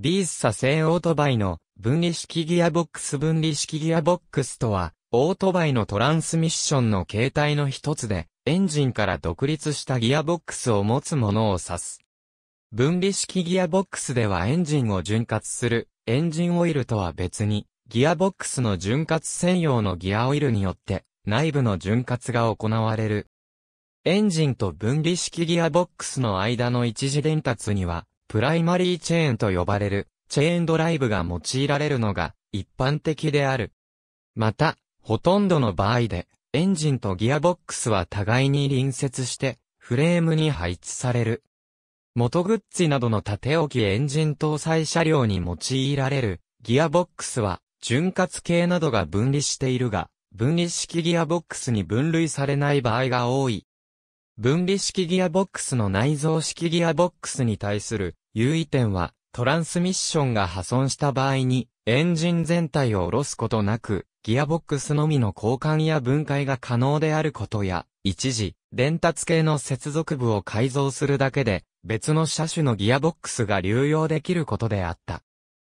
ビースサ製オートバイの分離式ギアボックス分離式ギアボックスとは、オートバイのトランスミッションの形態の一つで、エンジンから独立したギアボックスを持つものを指す。分離式ギアボックスではエンジンを潤滑する、エンジンオイルとは別に、ギアボックスの潤滑専用のギアオイルによって、内部の潤滑が行われる。エンジンと分離式ギアボックスの間の一時伝達には、プライマリーチェーンと呼ばれる、チェーンドライブが用いられるのが一般的である。また、ほとんどの場合で、エンジンとギアボックスは互いに隣接して、フレームに配置される。元グッズなどの縦置きエンジン搭載車両に用いられる、ギアボックスは、潤滑系などが分離しているが、分離式ギアボックスに分類されない場合が多い。分離式ギアボックスの内蔵式ギアボックスに対する優位点は、トランスミッションが破損した場合に、エンジン全体を下ろすことなく、ギアボックスのみの交換や分解が可能であることや、一時、伝達系の接続部を改造するだけで、別の車種のギアボックスが流用できることであった。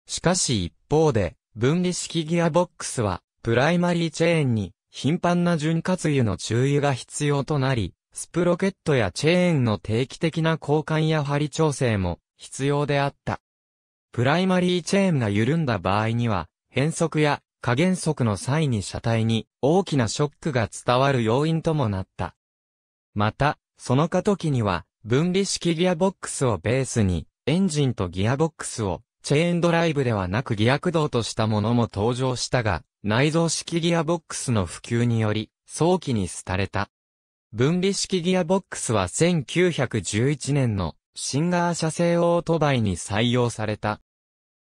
しかし一方で、分離式ギアボックスは、プライマリーチェーンに、頻繁な潤滑油の注油が必要となり、スプロケットやチェーンの定期的な交換や張り調整も必要であった。プライマリーチェーンが緩んだ場合には、変速や加減速の際に車体に大きなショックが伝わる要因ともなった。また、その過渡期には、分離式ギアボックスをベースに、エンジンとギアボックスを、チェーンドライブではなくギア駆動としたものも登場したが、内蔵式ギアボックスの普及により、早期に廃れた。分離式ギアボックスは1911年のシンガー社製オートバイに採用された。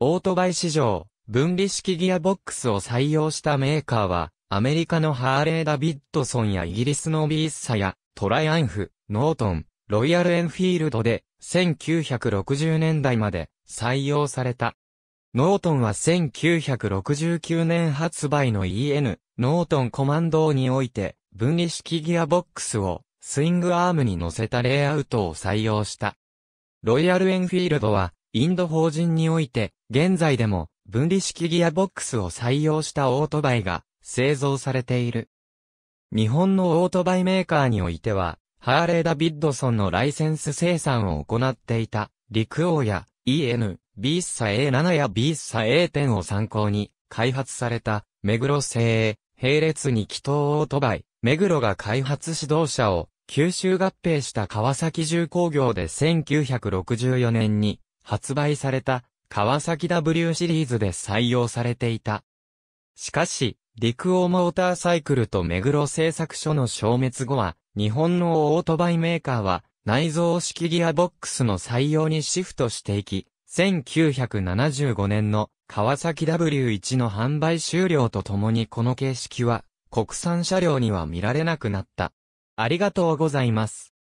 オートバイ市場、分離式ギアボックスを採用したメーカーは、アメリカのハーレー・ダビッドソンやイギリスのビーッサや、トライアンフ、ノートン、ロイヤル・エンフィールドで、1960年代まで採用された。ノートンは1969年発売の EN、ノートンコマンドにおいて、分離式ギアボックスを、スイングアームに乗せたレイアウトを採用した。ロイヤルエンフィールドは、インド法人において、現在でも、分離式ギアボックスを採用したオートバイが、製造されている。日本のオートバイメーカーにおいては、ハーレー・ダビッドソンのライセンス生産を行っていた、陸王や EN、ビッサ A7 やビッサ A10 を参考に、開発された、目黒製、並列に気筒オートバイ、目黒が開発指導者を九州合併した川崎重工業で1964年に発売された川崎 W シリーズで採用されていた。しかし、陸王モーターサイクルと目黒製作所の消滅後は、日本のオートバイメーカーは内蔵式ギアボックスの採用にシフトしていき、1975年の川崎 W1 の販売終了とともにこの形式は国産車両には見られなくなった。ありがとうございます。